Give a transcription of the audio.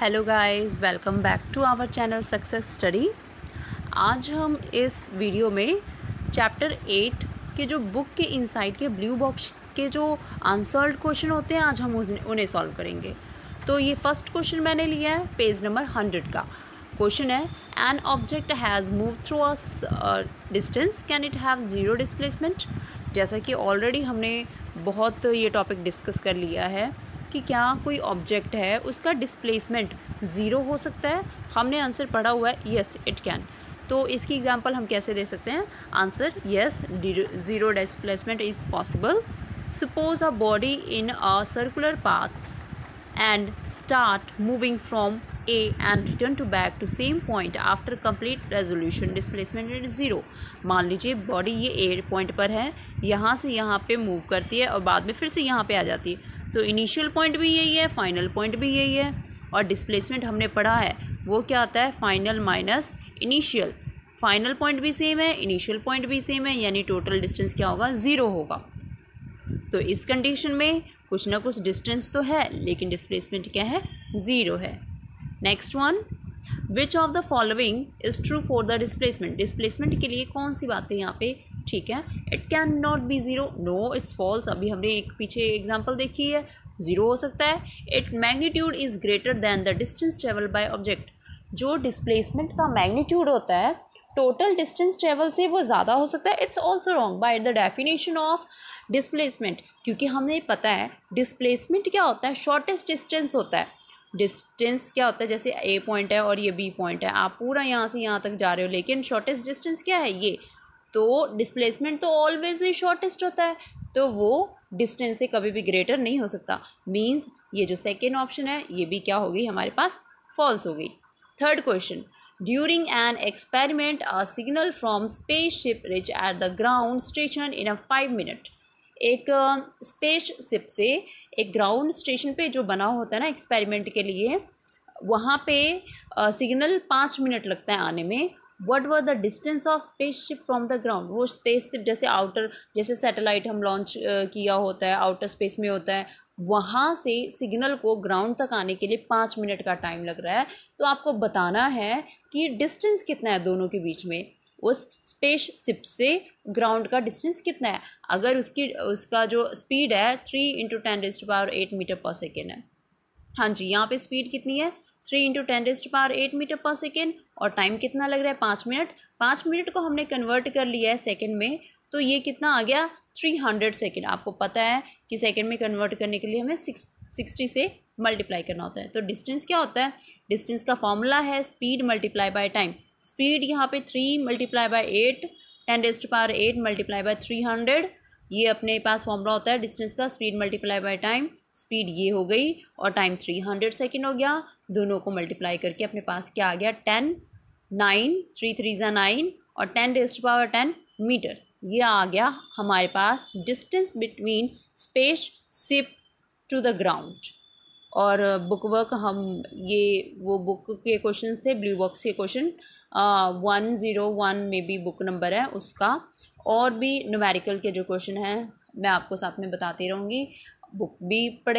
hello guys welcome back to our channel success study आज हम इस वीडियो में चैप्टर एट के जो बुक के इनसाइड के ब्लू बॉक्स के जो आंसर्ड क्वेश्चन होते हैं आज हम उन्हें सॉल्व करेंगे तो ये फर्स्ट क्वेश्चन मैंने लिया है पेज नंबर हंड्रेड का क्वेश्चन है an object has move through us distance can it have zero displacement जैसा कि ऑलरेडी हमने बहुत ये टॉपिक डिस्कस कर लिया है कि क्या कोई ऑब्जेक्ट है उसका डिस्प्लेसमेंट ज़ीरो हो सकता है हमने आंसर पढ़ा हुआ है येस इट कैन तो इसकी एग्जाम्पल हम कैसे दे सकते हैं answer yes zero displacement is possible suppose a body in a circular path and start moving from A and return to back to same point after complete resolution displacement is zero मान लीजिए body ये ए point पर है यहाँ से यहाँ पे move करती है और बाद में फिर से यहाँ पे आ जाती है तो इनिशियल पॉइंट भी यही है फाइनल पॉइंट भी यही है और डिस्प्लेसमेंट हमने पढ़ा है वो क्या आता है final minus initial final point भी सेम है इनिशियल पॉइंट भी सेम है यानी टोटल डिस्टेंस क्या होगा ज़ीरो होगा तो इस कंडीशन में कुछ ना कुछ डिस्टेंस तो है लेकिन डिस्प्लेसमेंट क्या है ज़ीरो है next one which of the following is true for the displacement displacement के लिए कौन सी बातें यहाँ पे ठीक है it can not be zero no it's false अभी हमने एक पीछे एग्जाम्पल देखी है ज़ीरो हो सकता है it magnitude is greater than the distance travel by object जो डिस्प्लेसमेंट का मैग्नीट्यूड होता है टोटल डिस्टेंस ट्रेवल से वो ज़्यादा हो सकता है it's also wrong by the definition of displacement क्योंकि हमें पता है डिस्प्लेसमेंट क्या होता है शॉर्टेस्ट डिस्टेंस होता है डिस्टेंस क्या होता है जैसे ए पॉइंट है और ये बी पॉइंट है आप पूरा यहाँ से यहाँ तक जा रहे हो लेकिन शॉर्टेस्ट डिस्टेंस क्या है ये तो डिस्प्लेसमेंट तो ऑलवेज ही शॉर्टेस्ट होता है तो वो डिस्टेंस से कभी भी ग्रेटर नहीं हो सकता मीन्स ये जो सेकेंड ऑप्शन है ये भी क्या हो गई हमारे पास फॉल्स हो गई third question during an experiment a signal from spaceship reach at the ground station in a five minute एक स्पेस शिप से एक ग्राउंड स्टेशन पे जो बना होता है ना एक्सपेरिमेंट के लिए वहाँ पे सिग्नल पाँच मिनट लगता है आने में whatever the distance of spaceship from the ground वो स्पेस शिप जैसे आउटर जैसे सैटेलाइट हम लॉन्च किया होता है आउटर स्पेस में होता है वहाँ से सिग्नल को ग्राउंड तक आने के लिए पाँच मिनट का टाइम लग रहा है तो आपको बताना है कि डिस्टेंस कितना है दोनों के बीच में उस स्पेस शिप से ग्राउंड का डिस्टेंस कितना है अगर उसकी उसका जो स्पीड है three into ten raised power eight meter per second है हाँ जी यहाँ पे स्पीड कितनी है three into ten raised power eight meter per second और टाइम कितना लग रहा है पाँच मिनट पाँच मिनट को हमने कन्वर्ट कर लिया है सेकेंड में तो ये कितना आ गया थ्री हंड्रेड सेकेंड आपको पता है कि सेकेंड में कन्वर्ट करने के लिए हमें सिक्स सिक्सटी से मल्टीप्लाई करना होता है तो डिस्टेंस क्या होता है डिस्टेंस का फॉर्मूला है speed multiply by time speed यहाँ पे three multiply by eight ten raise to power eight multiply by three hundred ये अपने पास फॉर्मूला होता है डिस्टेंस का speed multiply by time speed ये हो गई और टाइम थ्री हंड्रेड सेकेंड हो गया दोनों को मल्टीप्लाई करके अपने पास क्या आ गया टेन नाइन थ्री थ्री ज़ा नाइन और ten raise to power ten meter ये आ गया हमारे पास distance between spaceship to the ground और बुक वर्क हम ये वो बुक के क्वेश्चन थे ब्लू बॉक्स के क्वेश्चन वन ज़ीरो वन में भी बुक नंबर है उसका और भी नोमेरिकल के जो क्वेश्चन हैं मैं आपको साथ में बताती रहूँगी बुक भी पढ़े